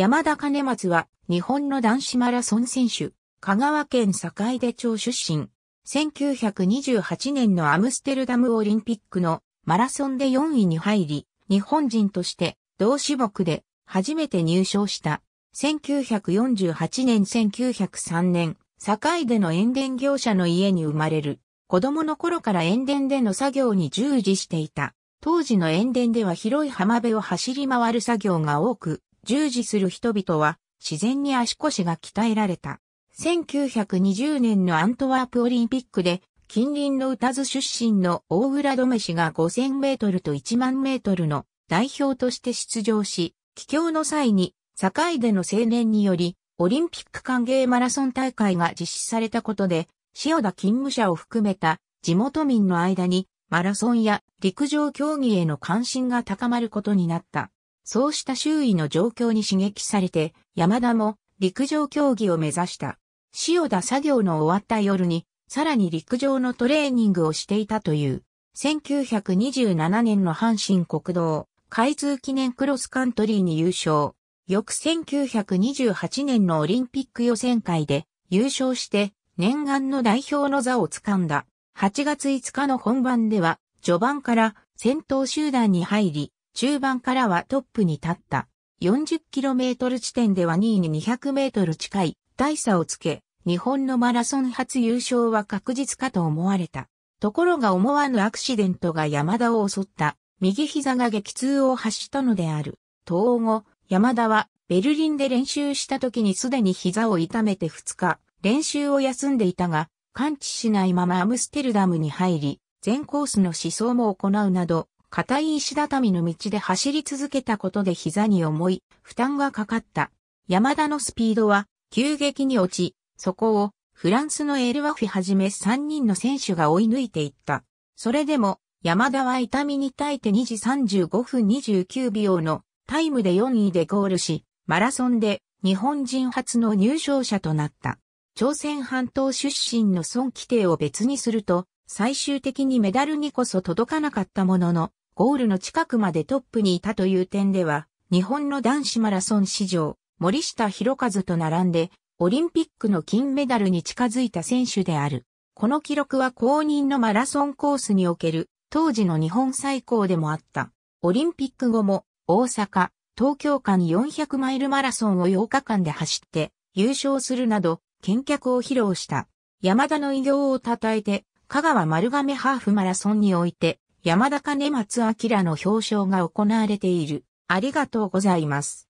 山田兼松は日本の男子マラソン選手、香川県坂出町出身。1928年のアムステルダムオリンピックのマラソンで4位に入り、日本人として同種目で初めて入賞した。1948年1903年、堺での塩田業者の家に生まれる。子供の頃から塩田での作業に従事していた。当時の塩田では広い浜辺を走り回る作業が多く、従事する人々は自然に足腰が鍛えられた。1920年のアントワープオリンピックで近隣の歌津出身の大浦留氏が5000メートルと1万メートルの代表として出場し、帰郷の際に堺での青年によりオリンピック歓迎マラソン大会が実施されたことで、塩田勤務者を含めた地元民の間にマラソンや陸上競技への関心が高まることになった。そうした周囲の状況に刺激されて、山田も陸上競技を目指した。塩田作業の終わった夜に、さらに陸上のトレーニングをしていたという、1927年の阪神国道、開通記念クロスカントリーに優勝。翌1928年のオリンピック予選会で優勝して念願の代表の座をつかんだ。8月5日の本番では序盤から先頭集団に入り、中盤からはトップに立った。40km 地点では2位に 200m 近い大差をつけ、日本のマラソン初優勝は確実かと思われた。ところが思わぬアクシデントが山田を襲った。右膝が激痛を発したのである。統合後、山田はベルリンで練習した時にすでに膝を痛めて2日、練習を休んでいたが、完治しないままアムステルダムに入り、全コースの思想も行うなど、硬い石畳の道で走り続けたことで膝に重い負担がかかった。山田のスピードは急激に落ち、そこをフランスのエルワフィはじめ3人の選手が追い抜いていった。それでも山田は痛みに耐えて2時35分29秒のタイムで4位でゴールし、マラソンで日本人初の入賞者となった。朝鮮半島出身の孫規定を別にすると、最終的にメダルにこそ届かなかったものの、ゴールの近くまでトップにいたという点では、日本の男子マラソン史上、森下博和と並んで、オリンピックの金メダルに近づいた選手である。この記録は公認のマラソンコースにおける、当時の日本最高でもあった。オリンピック後も、大阪、東京間400マイルマラソンを8日間で走って、優勝するなど、見客を披露した。山田の偉業を称えて、香川丸亀ハーフマラソンにおいて、山田金松明の表彰が行われている。ありがとうございます。